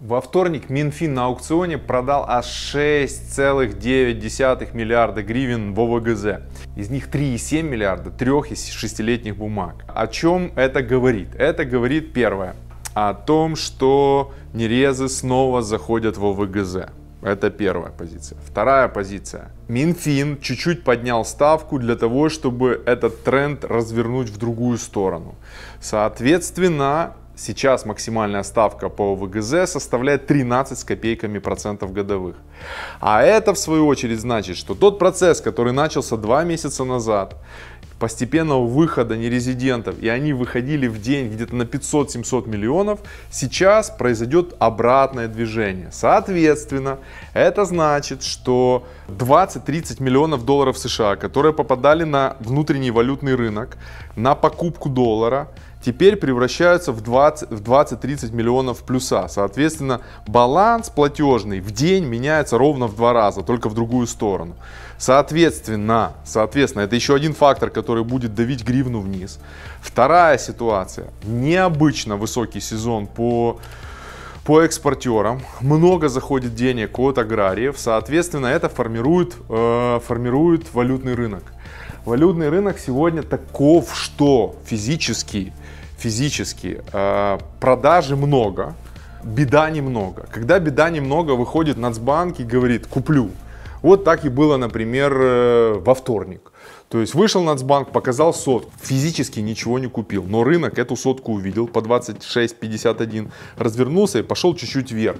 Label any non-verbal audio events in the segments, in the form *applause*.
Во вторник Минфин на аукционе продал аж 6,9 миллиарда гривен в ОВГЗ. Из них 3,7 миллиарда трех- из шестилетних бумаг. О чем это говорит? Это говорит первое. О том, что нерезы снова заходят в ОВГЗ. Это первая позиция. Вторая позиция. Минфин чуть-чуть поднял ставку для того, чтобы этот тренд развернуть в другую сторону. Соответственно, Сейчас максимальная ставка по ВГЗ составляет 13 с копейками процентов годовых. А это в свою очередь значит, что тот процесс, который начался два месяца назад, постепенного выхода нерезидентов, и они выходили в день где-то на 500-700 миллионов, сейчас произойдет обратное движение. Соответственно, это значит, что 20-30 миллионов долларов США, которые попадали на внутренний валютный рынок, на покупку доллара, теперь превращаются в 20-30 в 20 миллионов плюса. Соответственно, баланс платежный в день меняется ровно в два раза, только в другую сторону. Соответственно, соответственно, это еще один фактор, который будет давить гривну вниз. Вторая ситуация. Необычно высокий сезон по по экспортерам, много заходит денег от аграриев, соответственно, это формирует, э, формирует валютный рынок. Валютный рынок сегодня таков, что физически, физически э, продажи много, беда немного. Когда беда немного, выходит Нацбанк и говорит «куплю». Вот так и было, например, э, во вторник. То есть вышел Нацбанк, показал сотку, физически ничего не купил, но рынок эту сотку увидел по 26.51, развернулся и пошел чуть-чуть вверх.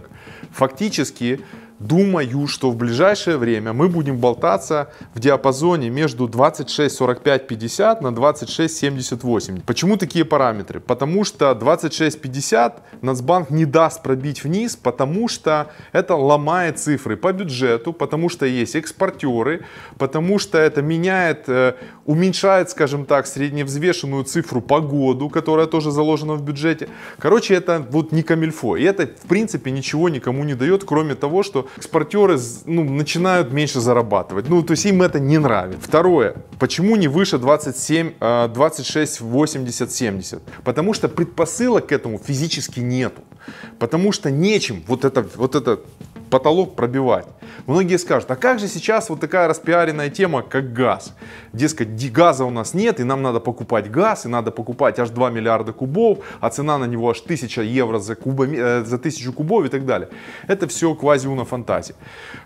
Фактически Думаю, что в ближайшее время мы будем болтаться в диапазоне между 26 45 50 на 26 78. Почему такие параметры? Потому что 26 50 Нацбанк не даст пробить вниз, потому что это ломает цифры по бюджету, потому что есть экспортеры, потому что это меняет, э, уменьшает, скажем так, средневзвешенную цифру по году, которая тоже заложена в бюджете. Короче, это вот не камильфо. И это, в принципе, ничего никому не дает, кроме того, что экспортеры ну, начинают меньше зарабатывать. Ну, то есть им это не нравится. Второе. Почему не выше 27, 26, 80, 70? Потому что предпосылок к этому физически нету. Потому что нечем вот это, вот это потолок пробивать. Многие скажут, а как же сейчас вот такая распиаренная тема, как газ? Дескать, газа у нас нет, и нам надо покупать газ, и надо покупать аж 2 миллиарда кубов, а цена на него аж 1000 евро за, кубами, э, за 1000 кубов и так далее. Это все квазиуна фантазии.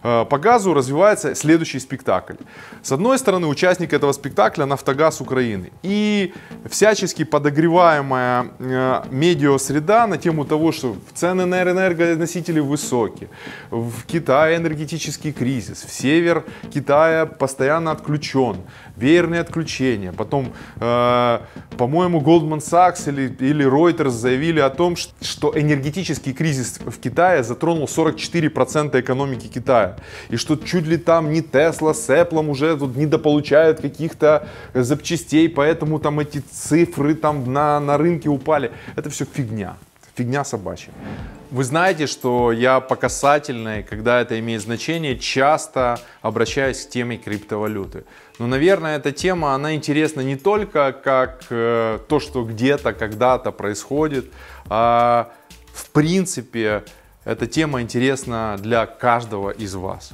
Э, по газу развивается следующий спектакль. С одной стороны, участник этого спектакля «Нафтогаз Украины». И всячески подогреваемая э, среда на тему того, что цены на энергоносители высокие, в Китае энергетический кризис, в север Китая постоянно отключен, веерные отключения. Потом, э, по-моему, Goldman Sachs или, или Reuters заявили о том, что энергетический кризис в Китае затронул 44% экономики Китая. И что чуть ли там не Tesla с Apple уже тут недополучают каких-то запчастей, поэтому там эти цифры там на, на рынке упали. Это все фигня. Фигня собачья. Вы знаете, что я по касательной, когда это имеет значение, часто обращаюсь к теме криптовалюты. Но, наверное, эта тема, она интересна не только как э, то, что где-то, когда-то происходит, а в принципе эта тема интересна для каждого из вас.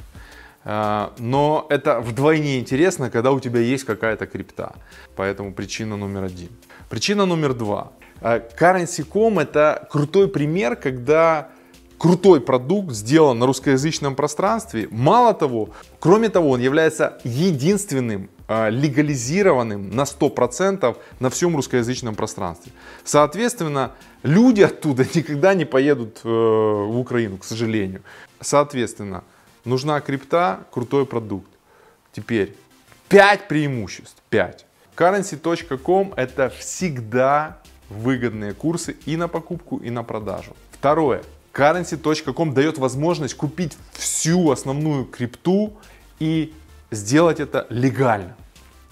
Э, но это вдвойне интересно, когда у тебя есть какая-то крипта. Поэтому причина номер один. Причина номер два. Э, Currency.com это крутой пример, когда крутой продукт сделан на русскоязычном пространстве. Мало того, кроме того, он является единственным э, легализированным на 100% на всем русскоязычном пространстве. Соответственно, люди оттуда *laughs* никогда не поедут э, в Украину, к сожалению. Соответственно, нужна крипта, крутой продукт. Теперь 5 преимуществ. 5. Currency.com это всегда выгодные курсы и на покупку, и на продажу. Второе. Currency.com дает возможность купить всю основную крипту и сделать это легально.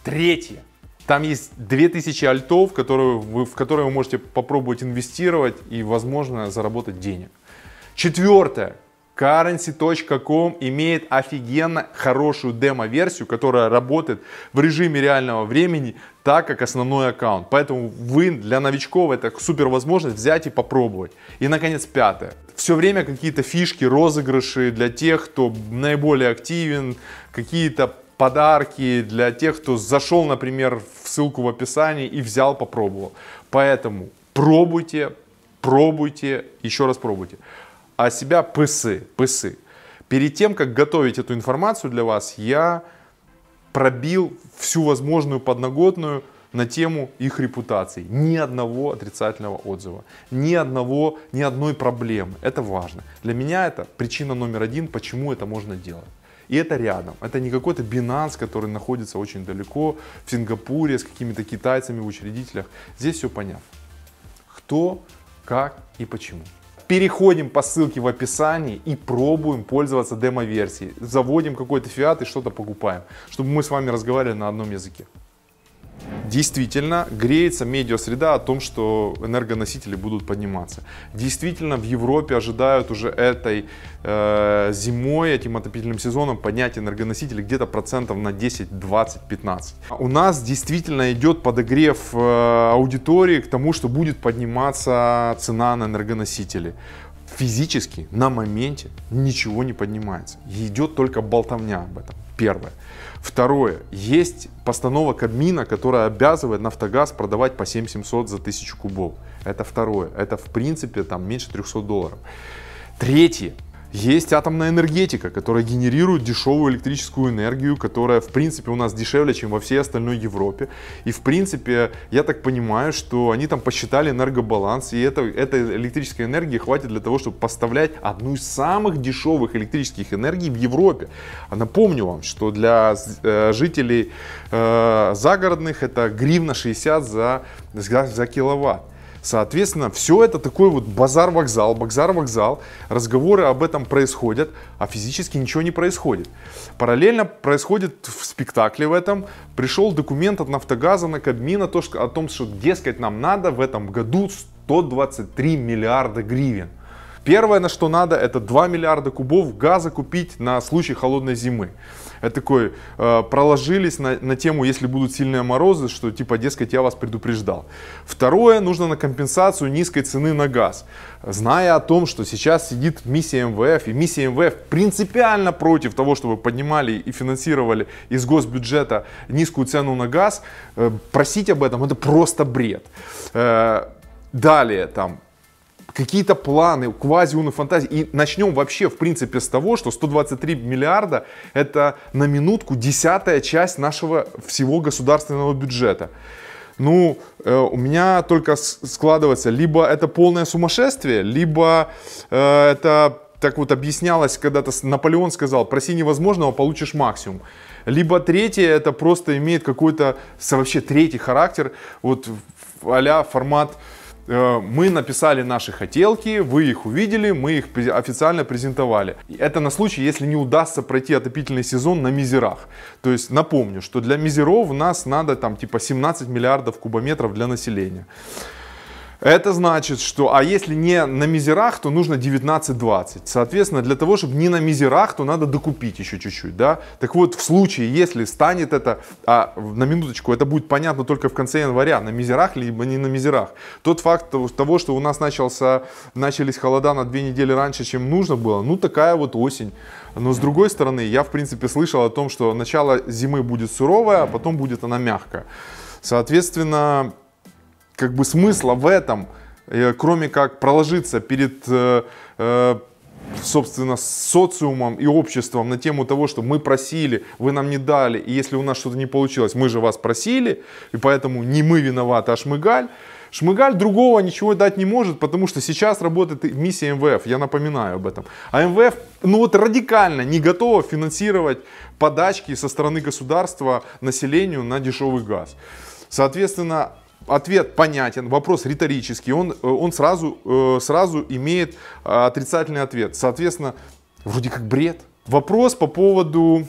Третье. Там есть 2000 альтов, которые вы, в которые вы можете попробовать инвестировать и, возможно, заработать денег. Четвертое. Currency.com имеет офигенно хорошую демо-версию, которая работает в режиме реального времени, так как основной аккаунт. Поэтому вы для новичков это супер возможность взять и попробовать. И, наконец, пятое. Все время какие-то фишки, розыгрыши для тех, кто наиболее активен, какие-то подарки для тех, кто зашел, например, в ссылку в описании и взял, попробовал. Поэтому пробуйте, пробуйте, еще раз пробуйте а себя пысы, пысы. Перед тем, как готовить эту информацию для вас, я пробил всю возможную подноготную на тему их репутации. Ни одного отрицательного отзыва, ни, одного, ни одной проблемы. Это важно. Для меня это причина номер один, почему это можно делать. И это рядом. Это не какой-то Binance, который находится очень далеко, в Сингапуре, с какими-то китайцами в учредителях. Здесь все понятно. Кто, как и почему переходим по ссылке в описании и пробуем пользоваться демо-версией. Заводим какой-то фиат и что-то покупаем, чтобы мы с вами разговаривали на одном языке. Действительно, греется медиа среда о том, что энергоносители будут подниматься. Действительно, в Европе ожидают уже этой э, зимой, этим отопительным сезоном поднять энергоносители где-то процентов на 10, 20, 15. У нас действительно идет подогрев э, аудитории к тому, что будет подниматься цена на энергоносители физически на моменте ничего не поднимается. идет только болтовня об этом. Первое. Второе. Есть постанова Кабмина, которая обязывает «Нафтогаз» продавать по 7700 за 1000 кубов. Это второе. Это, в принципе, там меньше 300 долларов. Третье. Есть атомная энергетика, которая генерирует дешевую электрическую энергию, которая, в принципе, у нас дешевле, чем во всей остальной Европе. И, в принципе, я так понимаю, что они там посчитали энергобаланс, и это, этой электрической энергии хватит для того, чтобы поставлять одну из самых дешевых электрических энергий в Европе. А напомню вам, что для э, жителей э, загородных это гривна 60 за, за, за киловатт. Соответственно, все это такой вот базар-вокзал, базар-вокзал, разговоры об этом происходят, а физически ничего не происходит. Параллельно происходит в спектакле в этом, пришел документ от «Нафтогаза» на Кабмина то, что, о том, что, дескать, нам надо в этом году 123 миллиарда гривен. Первое, на что надо, это 2 миллиарда кубов газа купить на случай холодной зимы. Это такой, э, проложились на, на тему, если будут сильные морозы, что типа, дескать, я вас предупреждал. Второе, нужно на компенсацию низкой цены на газ. Зная о том, что сейчас сидит миссия МВФ, и миссия МВФ принципиально против того, чтобы поднимали и финансировали из госбюджета низкую цену на газ, э, просить об этом это просто бред. Э, далее там какие-то планы, квази уны фантазии. И начнем вообще, в принципе, с того, что 123 миллиарда — это на минутку десятая часть нашего всего государственного бюджета. Ну, э, у меня только складывается, либо это полное сумасшествие, либо э, это так вот объяснялось когда-то, Наполеон сказал, проси невозможного, получишь максимум. Либо третье, это просто имеет какой-то вообще третий характер, вот а формат Э, мы написали наши хотелки, вы их увидели, мы их официально презентовали. Это на случай, если не удастся пройти отопительный сезон на мизерах. То есть напомню, что для мизеров у нас надо там типа 17 миллиардов кубометров для населения. Это значит, что, а если не на мизерах, то нужно 19-20. Соответственно, для того, чтобы не на мизерах, то надо докупить еще чуть-чуть, да. Так вот, в случае, если станет это, а на минуточку, это будет понятно только в конце января, на мизерах, либо не на мизерах. Тот факт того, что у нас начался, начались холода на две недели раньше, чем нужно было, ну такая вот осень. Но с другой стороны, я в принципе слышал о том, что начало зимы будет суровое, а потом будет она мягкая. Соответственно, как бы смысла в этом, э, кроме как проложиться перед э, э, собственно, социумом и обществом на тему того, что мы просили, вы нам не дали, и если у нас что-то не получилось, мы же вас просили, и поэтому не мы виноваты, а Шмыгаль. Шмыгаль другого ничего дать не может, потому что сейчас работает миссия МВФ, я напоминаю об этом. А МВФ, ну вот радикально не готова финансировать подачки со стороны государства населению на дешевый газ. Соответственно, ответ понятен, вопрос риторический, он, э, он сразу, э, сразу имеет э, отрицательный ответ. Соответственно, вроде как бред. Вопрос по поводу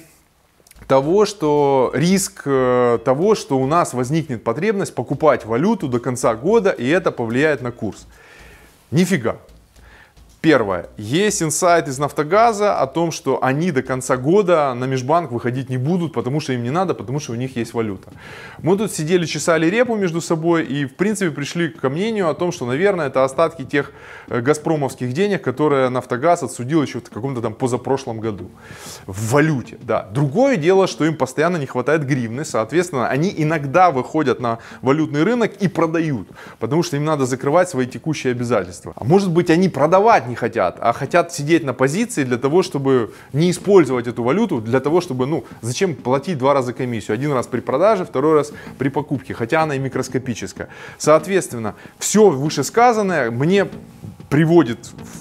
того, что риск того, что у нас возникнет потребность покупать валюту до конца года, и это повлияет на курс. Нифига. Первое. Есть инсайт из «Нафтогаза» о том, что они до конца года на Межбанк выходить не будут, потому что им не надо, потому что у них есть валюта. Мы тут сидели, чесали репу между собой и, в принципе, пришли к мнению о том, что, наверное, это остатки тех э, газпромовских денег, которые «Нафтогаз» отсудил еще в каком-то там позапрошлом году. В валюте, да. Другое дело, что им постоянно не хватает гривны, соответственно, они иногда выходят на валютный рынок и продают, потому что им надо закрывать свои текущие обязательства. А может быть, они продавать не хотят, а хотят сидеть на позиции для того, чтобы не использовать эту валюту, для того, чтобы, ну, зачем платить два раза комиссию? Один раз при продаже, второй раз при покупке, хотя она и микроскопическая. Соответственно, все вышесказанное мне приводит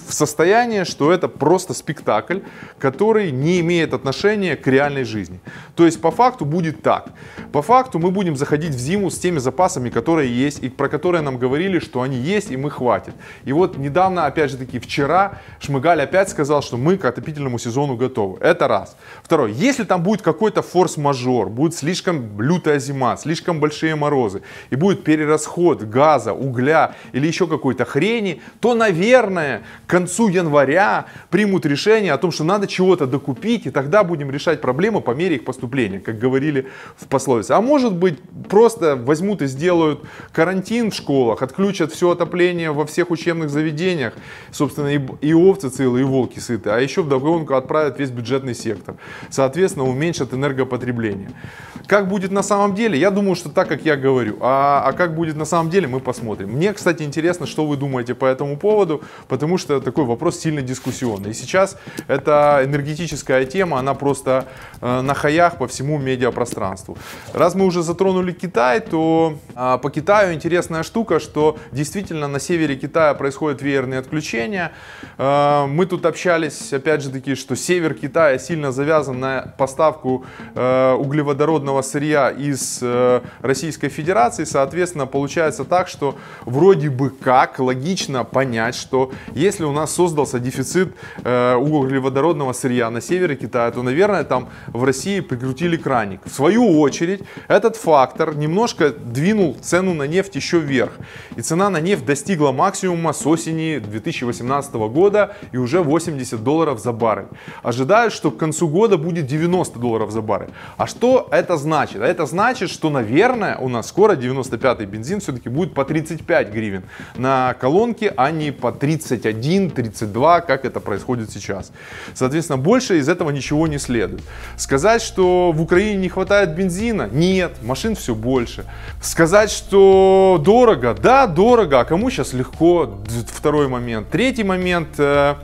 в состояние, что это просто спектакль, который не имеет отношения к реальной жизни. То есть по факту будет так. По факту мы будем заходить в зиму с теми запасами, которые есть, и про которые нам говорили, что они есть, и мы хватит. И вот недавно, опять же таки, вчера Шмыгаль опять сказал, что мы к отопительному сезону готовы. Это раз. Второе. Если там будет какой-то форс-мажор, будет слишком лютая зима, слишком большие морозы, и будет перерасход газа, угля или еще какой-то хрени, то, наверное, наверное, к концу января примут решение о том, что надо чего-то докупить, и тогда будем решать проблемы по мере их поступления, как говорили в пословице. А может быть, просто возьмут и сделают карантин в школах, отключат все отопление во всех учебных заведениях, собственно, и, и овцы целые, и волки сыты, а еще вдогонку отправят весь бюджетный сектор. Соответственно, уменьшат энергопотребление. Как будет на самом деле? Я думаю, что так, как я говорю. А, а как будет на самом деле, мы посмотрим. Мне, кстати, интересно, что вы думаете по этому поводу воду, потому что такой вопрос сильно дискуссионный. И сейчас эта энергетическая тема, она просто э, на хаях по всему медиапространству. Раз мы уже затронули Китай, то а, по Китаю интересная штука, что действительно на севере Китая происходят веерные отключения. Э, мы тут общались, опять же таки, что север Китая сильно завязан на поставку э, углеводородного сырья из Российской Федерации. Соответственно, получается так, что вроде бы как логично понять, что если у нас создался дефицит э, углеводородного сырья на севере Китая, то, наверное, там в России прикрутили краник. В свою очередь, этот фактор немножко двинул цену на нефть еще вверх. И цена на нефть достигла максимума с осени 2018 года и уже 80 долларов за баррель. Ожидают, что к концу года будет 90 долларов за баррель. А что это значит? А это значит, что, наверное, у нас скоро 95-й бензин все-таки будет по 35 гривен на колонке, а не по по 31, 32, как это происходит сейчас. Соответственно, больше из этого ничего не следует. Сказать, что в Украине не хватает бензина? Нет, машин все больше. Сказать, что дорого? Да, дорого, а кому сейчас легко? Второй момент. Третий момент. Э,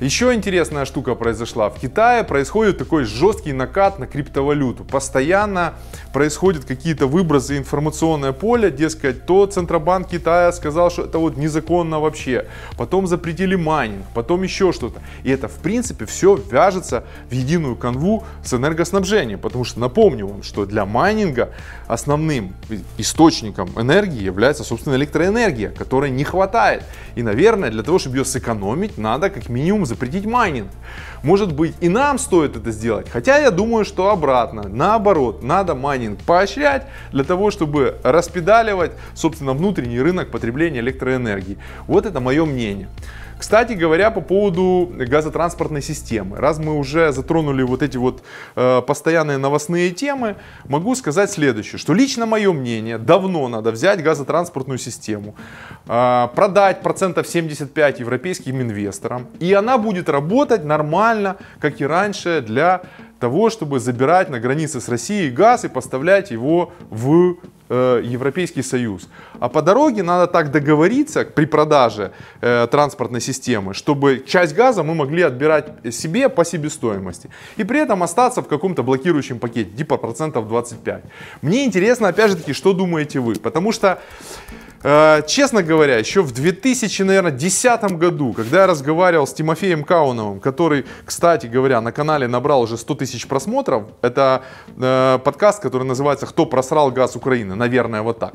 еще интересная штука произошла. В Китае происходит такой жесткий накат на криптовалюту. Постоянно происходят какие-то выбросы информационное поле, дескать, то Центробанк Китая сказал, что это вот незаконно вообще. Потом запретили майнинг, потом еще что-то. И это, в принципе, все вяжется в единую канву с энергоснабжением. Потому что, напомню вам, что для майнинга основным источником энергии является, собственно, электроэнергия, которой не хватает. И, наверное, для того, чтобы ее сэкономить, надо как минимум запретить майнинг. Может быть и нам стоит это сделать, хотя я думаю, что обратно, наоборот, надо майнинг поощрять для того, чтобы распедаливать, собственно, внутренний рынок потребления электроэнергии. Вот это мое мнение. Кстати говоря, по поводу газотранспортной системы. Раз мы уже затронули вот эти вот э, постоянные новостные темы, могу сказать следующее, что лично мое мнение, давно надо взять газотранспортную систему, э, продать процентов 75 европейским инвесторам, и она будет работать нормально, как и раньше, для того, чтобы забирать на границе с Россией газ и поставлять его в э, Европейский Союз. А по дороге надо так договориться при продаже э, транспортной системы, чтобы часть газа мы могли отбирать себе по себестоимости. И при этом остаться в каком-то блокирующем пакете, типа процентов 25. Мне интересно, опять же таки, что думаете вы? Потому что... Э, честно говоря, еще в 2010 году, когда я разговаривал с Тимофеем Кауновым, который, кстати говоря, на канале набрал уже 100 тысяч просмотров, это э, подкаст, который называется «Кто просрал газ Украины?», наверное, вот так.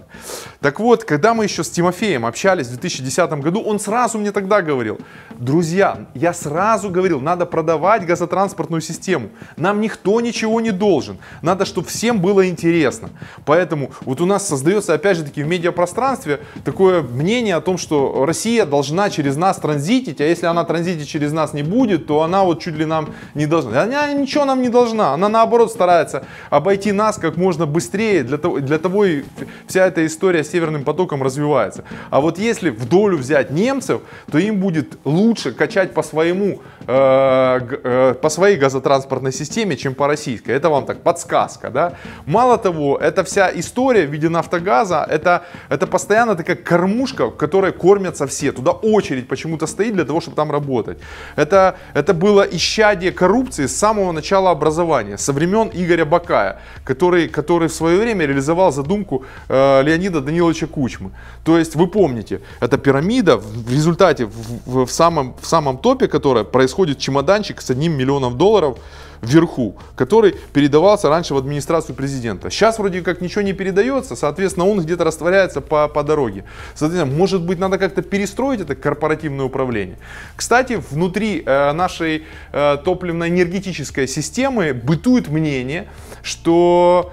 Так вот, когда мы еще с Тимофеем общались в 2010 году, он сразу мне тогда говорил, друзья, я сразу говорил, надо продавать газотранспортную систему, нам никто ничего не должен, надо, чтобы всем было интересно. Поэтому вот у нас создается, опять же таки, в медиапространстве принципе, такое мнение о том, что Россия должна через нас транзитить, а если она транзитить через нас не будет, то она вот чуть ли нам не должна. Она ничего нам не должна, она наоборот старается обойти нас как можно быстрее, для того, для того и вся эта история с Северным потоком развивается. А вот если в долю взять немцев, то им будет лучше качать по своему Э, э, по своей газотранспортной системе, чем по российской. Это вам так подсказка, да? Мало того, эта вся история в виде нафтогаза, это, это постоянно такая кормушка, в которой кормятся все. Туда очередь почему-то стоит для того, чтобы там работать. Это, это было исчадие коррупции с самого начала образования, со времен Игоря Бакая, который, который в свое время реализовал задумку э, Леонида Даниловича Кучмы. То есть, вы помните, эта пирамида в результате, в, в, в, самом, в самом топе, которая происходит, происходит чемоданчик с одним миллионом долларов вверху, который передавался раньше в администрацию президента. Сейчас вроде как ничего не передается, соответственно, он где-то растворяется по, по дороге. Соответственно, может быть, надо как-то перестроить это корпоративное управление. Кстати, внутри э, нашей э, топливно-энергетической системы бытует мнение, что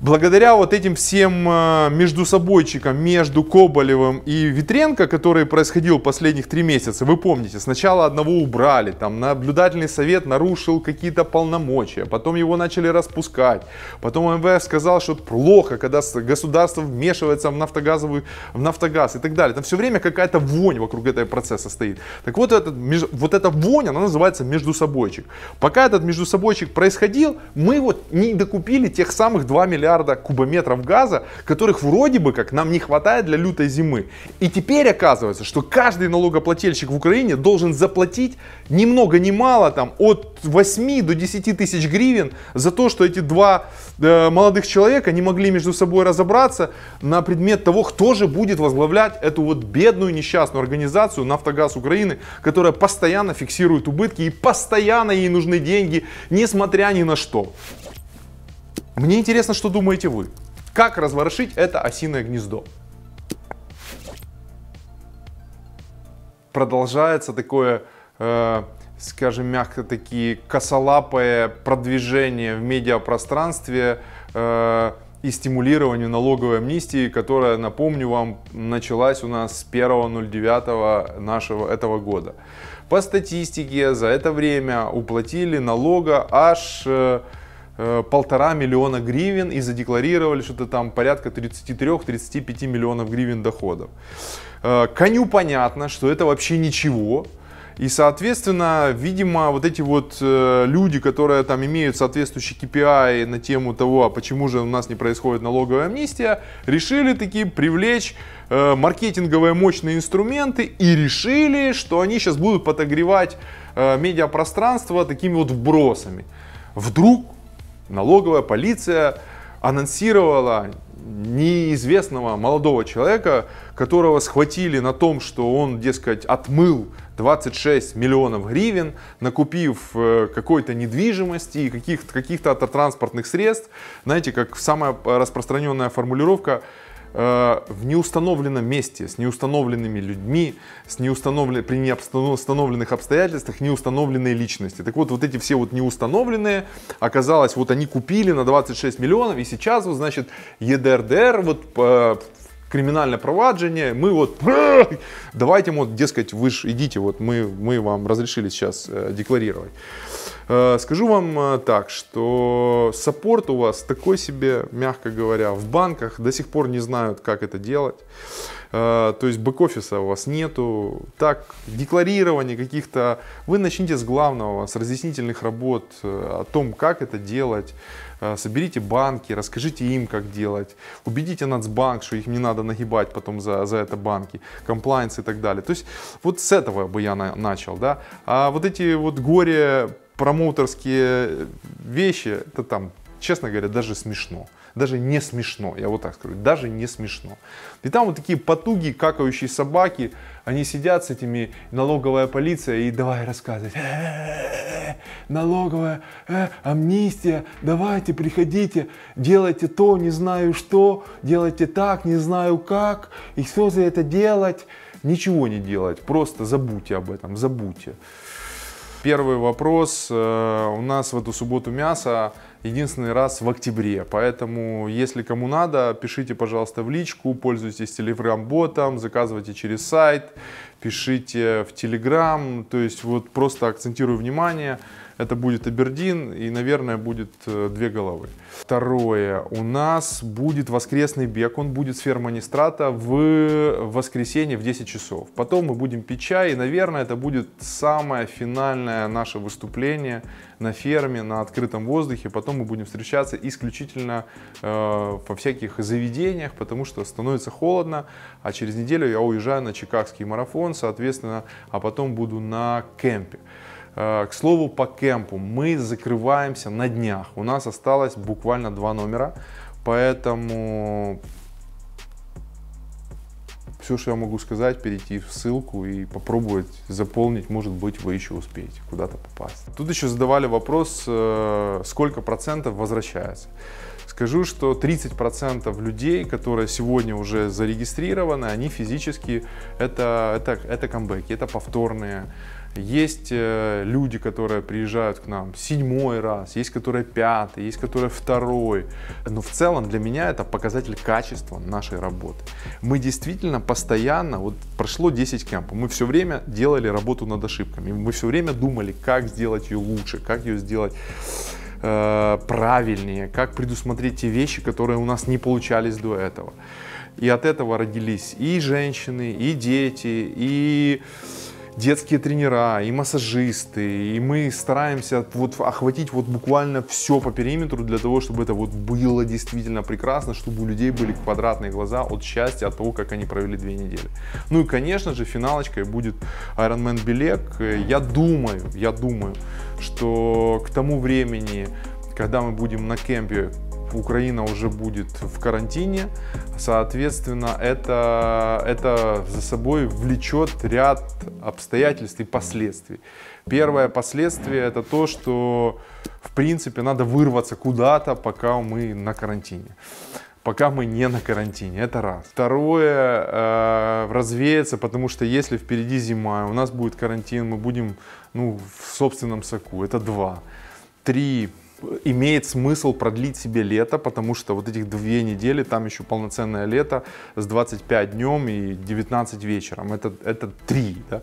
Благодаря вот этим всем э, междусобойчикам между Коболевым и Витренко, который происходил последних три месяца, вы помните, сначала одного убрали, там наблюдательный совет нарушил какие-то полномочия, потом его начали распускать, потом МВФ сказал, что это плохо, когда государство вмешивается в, нафтогазовую, в нафтогаз и так далее. Там все время какая-то вонь вокруг этого процесса стоит. Так вот, этот, вот эта вонь, она называется междусобойчик. Пока этот междусобойчик происходил, мы вот не докупили тех самых 2 миллиарда миллиарда кубометров газа, которых вроде бы как нам не хватает для лютой зимы. И теперь оказывается, что каждый налогоплательщик в Украине должен заплатить ни много ни мало, там, от 8 до 10 тысяч гривен за то, что эти два э, молодых человека не могли между собой разобраться на предмет того, кто же будет возглавлять эту вот бедную несчастную организацию «Нафтогаз Украины», которая постоянно фиксирует убытки и постоянно ей нужны деньги, несмотря ни на что. Мне интересно, что думаете вы. Как разворошить это осиное гнездо? Продолжается такое, э, скажем мягко, такие косолапое продвижение в медиапространстве э, и стимулированию налоговой амнистии, которая, напомню вам, началась у нас с 1.09 нашего этого года. По статистике за это время уплатили налога аж... Э, Э, полтора миллиона гривен и задекларировали что-то там порядка 33-35 миллионов гривен доходов. Э, коню понятно, что это вообще ничего, и, соответственно, видимо, вот эти вот э, люди, которые там имеют соответствующий KPI на тему того, а почему же у нас не происходит налоговая амнистия, решили таки привлечь маркетинговые мощные инструменты и решили, что они сейчас будут подогревать медиапространство такими вот вбросами. Вдруг налоговая полиция анонсировала неизвестного молодого человека, которого схватили на том, что он, дескать, отмыл 26 миллионов гривен, накупив э, какой-то недвижимости и каких-то каких транспортных средств. Знаете, как самая распространенная формулировка Э, в неустановленном месте, с неустановленными людьми, с неустановлен... при неустановленных обстоятельствах, неустановленные личности. Так вот, вот эти все вот неустановленные, оказалось, вот они купили на 26 миллионов, и сейчас, вот, значит, ЕДРДР, вот э, криминальное проваджение, мы вот, давайте, вот, дескать, вы идите, вот мы, мы вам разрешили сейчас э, декларировать. Э, скажу вам э, так, что саппорт у вас такой себе, мягко говоря, в банках до сих пор не знают, как это делать. Э, то есть бэк-офиса у вас нету, так, декларирование каких-то, вы начните с главного, с разъяснительных работ э, о том, как это делать, э, соберите банки, расскажите им, как делать, убедите Нацбанк, что их не надо нагибать потом за, за это банки, комплайнс и так далее. То есть вот с этого бы я на, начал, да. А вот эти вот горе промоутерские вещи, это там, честно говоря, даже смешно даже не смешно, я вот так скажу, даже не смешно. И там вот такие потуги, какающие собаки, они сидят с этими, налоговая полиция, и давай рассказывать. Э -э налоговая, амнистия, давайте, приходите, делайте то, не знаю что, делайте так, не знаю как, и все за это делать. Ничего не делать, просто забудьте об этом, забудьте. Первый вопрос. Э, у нас в эту субботу мясо единственный раз в октябре. Поэтому, если кому надо, пишите, пожалуйста, в личку, пользуйтесь телеграм-ботом, заказывайте через сайт, пишите в телеграм. То есть вот просто акцентирую внимание – это будет Абердин и, наверное, будет э, две головы. Второе. У нас будет воскресный бег. Он будет с ферманистрата в воскресенье в 10 часов. Потом мы будем пить чай. И, наверное, это будет самое финальное наше выступление на ферме, на открытом воздухе. Потом мы будем встречаться исключительно э, во всяких заведениях, потому что становится холодно. А через неделю я уезжаю на Чикагский марафон, соответственно, а потом буду на кемпе. Э, к слову, по кемпу мы закрываемся на днях. У нас осталось буквально два номера, поэтому все, что я могу сказать, перейти в ссылку и попробовать заполнить. Может быть, вы еще успеете куда-то попасть. Тут еще задавали вопрос, э, сколько процентов возвращается. Скажу, что 30% людей, которые сегодня уже зарегистрированы, они физически, это, это, это камбэки, это повторные есть э, люди, которые приезжают к нам седьмой раз, есть которые пятый, есть которые второй. Но в целом для меня это показатель качества нашей работы. Мы действительно постоянно, вот прошло 10 кемпов, мы все время делали работу над ошибками, мы все время думали, как сделать ее лучше, как ее сделать э, правильнее, как предусмотреть те вещи, которые у нас не получались до этого. И от этого родились и женщины, и дети, и детские тренера, и массажисты, и мы стараемся вот охватить вот буквально все по периметру для того, чтобы это вот было действительно прекрасно, чтобы у людей были квадратные глаза от счастья, от того, как они провели две недели. Ну и, конечно же, финалочкой будет Ironman Белек. Я думаю, я думаю, что к тому времени, когда мы будем на кемпе Украина уже будет в карантине, соответственно, это, это за собой влечет ряд обстоятельств и последствий. Первое последствие это то, что в принципе надо вырваться куда-то, пока мы на карантине пока мы не на карантине. Это раз. Второе, э, развеется, потому что если впереди зима, у нас будет карантин, мы будем ну, в собственном соку. Это два. Три, имеет смысл продлить себе лето, потому что вот этих две недели, там еще полноценное лето с 25 днем и 19 вечером, это, это три, Да?